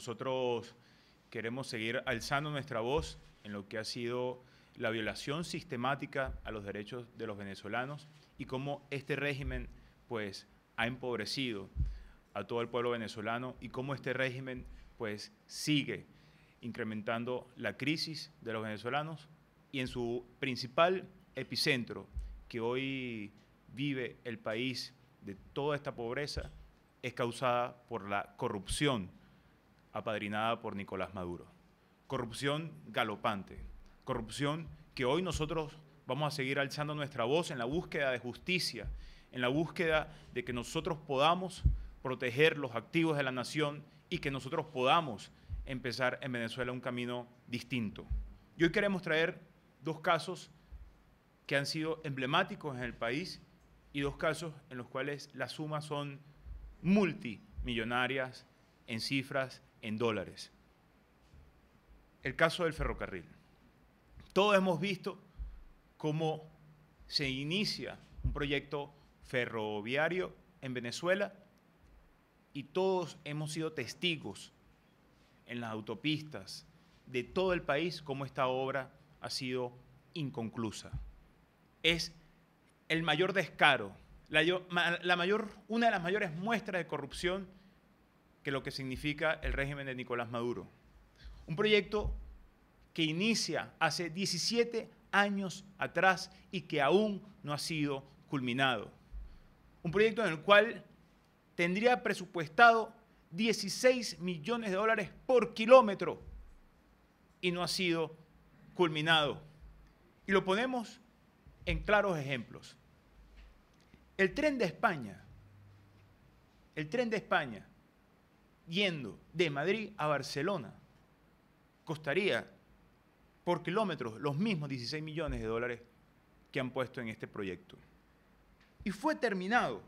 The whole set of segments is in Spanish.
Nosotros queremos seguir alzando nuestra voz en lo que ha sido la violación sistemática a los derechos de los venezolanos y cómo este régimen pues ha empobrecido a todo el pueblo venezolano y cómo este régimen pues sigue incrementando la crisis de los venezolanos y en su principal epicentro que hoy vive el país de toda esta pobreza es causada por la corrupción apadrinada por Nicolás Maduro. Corrupción galopante, corrupción que hoy nosotros vamos a seguir alzando nuestra voz en la búsqueda de justicia, en la búsqueda de que nosotros podamos proteger los activos de la nación y que nosotros podamos empezar en Venezuela un camino distinto. Y hoy queremos traer dos casos que han sido emblemáticos en el país y dos casos en los cuales las sumas son multimillonarias en cifras en dólares. El caso del ferrocarril. Todos hemos visto cómo se inicia un proyecto ferroviario en Venezuela y todos hemos sido testigos en las autopistas de todo el país cómo esta obra ha sido inconclusa. Es el mayor descaro, la, mayor, una de las mayores muestras de corrupción que lo que significa el régimen de Nicolás Maduro. Un proyecto que inicia hace 17 años atrás y que aún no ha sido culminado. Un proyecto en el cual tendría presupuestado 16 millones de dólares por kilómetro y no ha sido culminado. Y lo ponemos en claros ejemplos. El tren de España, el tren de España, yendo de Madrid a Barcelona costaría por kilómetros los mismos 16 millones de dólares que han puesto en este proyecto. Y fue terminado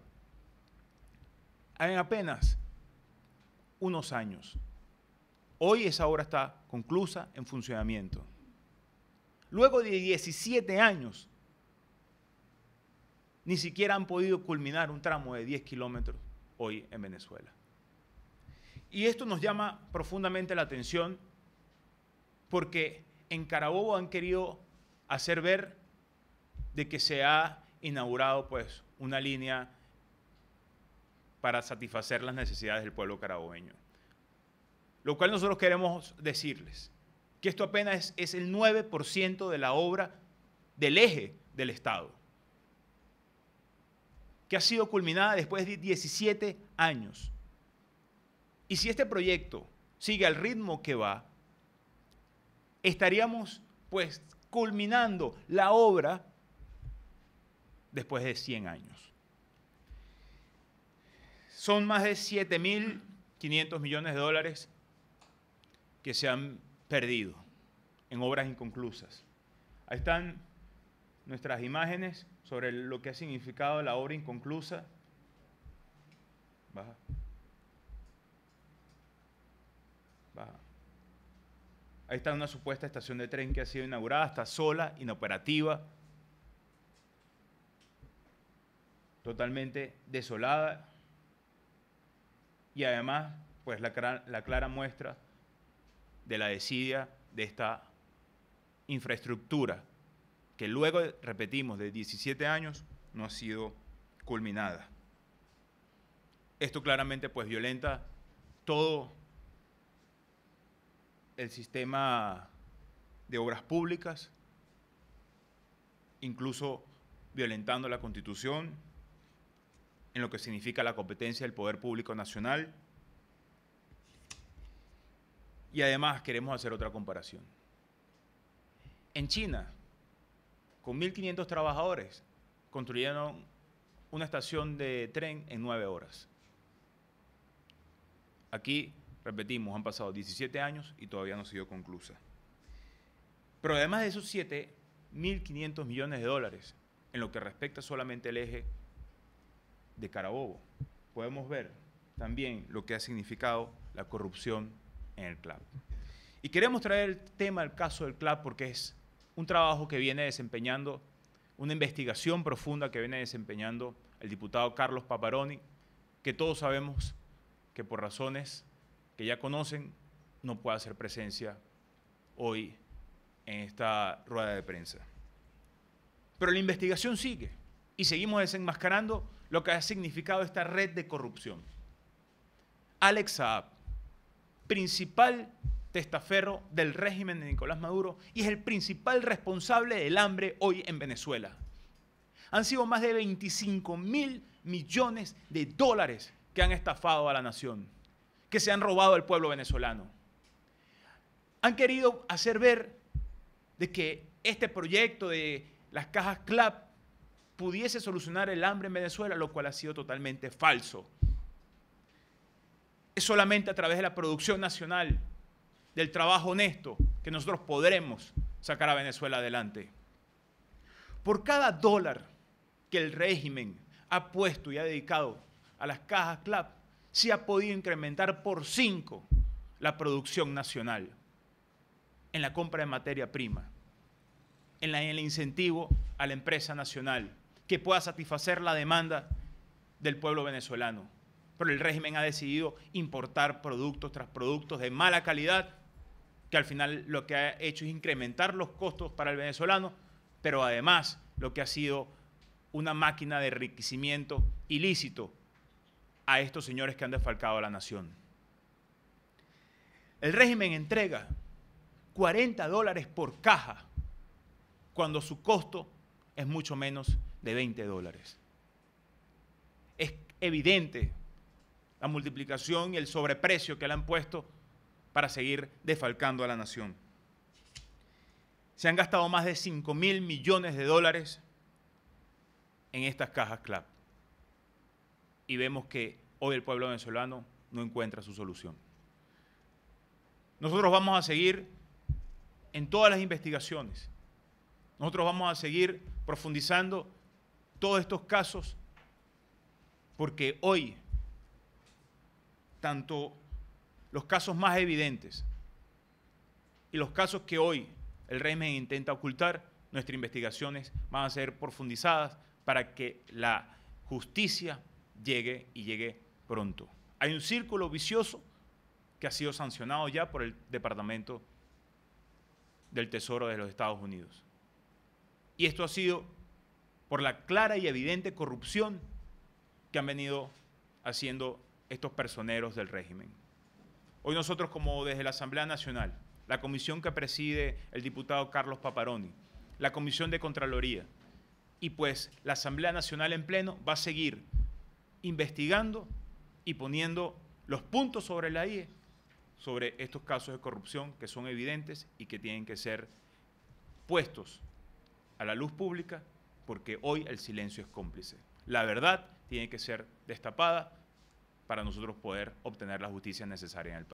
en apenas unos años. Hoy esa obra está conclusa en funcionamiento. Luego de 17 años, ni siquiera han podido culminar un tramo de 10 kilómetros hoy en Venezuela. Y esto nos llama profundamente la atención porque en Carabobo han querido hacer ver de que se ha inaugurado pues una línea para satisfacer las necesidades del pueblo carabobeño. Lo cual nosotros queremos decirles, que esto apenas es, es el 9% de la obra del eje del Estado, que ha sido culminada después de 17 años y si este proyecto sigue al ritmo que va, estaríamos pues culminando la obra después de 100 años. Son más de 7.500 millones de dólares que se han perdido en obras inconclusas. Ahí están nuestras imágenes sobre lo que ha significado la obra inconclusa. Baja. Ahí está una supuesta estación de tren que ha sido inaugurada, está sola, inoperativa, totalmente desolada. Y además, pues la, clara, muestra de la desidia de esta infraestructura que luego, repetimos, de 17 años no ha sido culminada. Esto claramente pues violenta todo el sistema de obras públicas, incluso violentando la Constitución, en lo que significa la competencia del Poder Público Nacional. Y además queremos hacer otra comparación. En China, con 1.500 trabajadores, construyeron una estación de tren en nueve horas. Aquí Repetimos, han pasado 17 años y todavía no ha sido conclusa. Pero además de esos 7.500 millones de dólares, en lo que respecta solamente al eje de Carabobo, podemos ver también lo que ha significado la corrupción en el CLAP. Y queremos traer el tema al caso del CLAP porque es un trabajo que viene desempeñando, una investigación profunda que viene desempeñando el diputado Carlos Paparoni, que todos sabemos que por razones que ya conocen no puede hacer presencia hoy en esta rueda de prensa. Pero la investigación sigue y seguimos desenmascarando lo que ha significado esta red de corrupción. Alex Saab, principal testaferro del régimen de Nicolás Maduro y es el principal responsable del hambre hoy en Venezuela. Han sido más de 25 mil millones de dólares que han estafado a la nación que se han robado al pueblo venezolano. Han querido hacer ver de que este proyecto de las cajas CLAP pudiese solucionar el hambre en Venezuela, lo cual ha sido totalmente falso. Es solamente a través de la producción nacional, del trabajo honesto, que nosotros podremos sacar a Venezuela adelante. Por cada dólar que el régimen ha puesto y ha dedicado a las cajas CLAP, se ha podido incrementar por cinco la producción nacional en la compra de materia prima, en, en el incentivo a la empresa nacional que pueda satisfacer la demanda del pueblo venezolano. Pero el régimen ha decidido importar productos tras productos de mala calidad, que al final lo que ha hecho es incrementar los costos para el venezolano, pero además lo que ha sido una máquina de enriquecimiento ilícito a estos señores que han defalcado a la nación. El régimen entrega 40 dólares por caja cuando su costo es mucho menos de 20 dólares. Es evidente la multiplicación y el sobreprecio que le han puesto para seguir defalcando a la nación. Se han gastado más de 5 mil millones de dólares en estas cajas CLAP y vemos que hoy el pueblo venezolano no encuentra su solución. Nosotros vamos a seguir en todas las investigaciones. Nosotros vamos a seguir profundizando todos estos casos porque hoy tanto los casos más evidentes y los casos que hoy el régimen intenta ocultar, nuestras investigaciones van a ser profundizadas para que la justicia llegue y llegue pronto. Hay un círculo vicioso que ha sido sancionado ya por el Departamento del Tesoro de los Estados Unidos. Y esto ha sido por la clara y evidente corrupción que han venido haciendo estos personeros del régimen. Hoy nosotros como desde la Asamblea Nacional, la comisión que preside el diputado Carlos Paparoni, la comisión de Contraloría y pues la Asamblea Nacional en pleno va a seguir investigando y poniendo los puntos sobre la IE sobre estos casos de corrupción que son evidentes y que tienen que ser puestos a la luz pública porque hoy el silencio es cómplice. La verdad tiene que ser destapada para nosotros poder obtener la justicia necesaria en el país.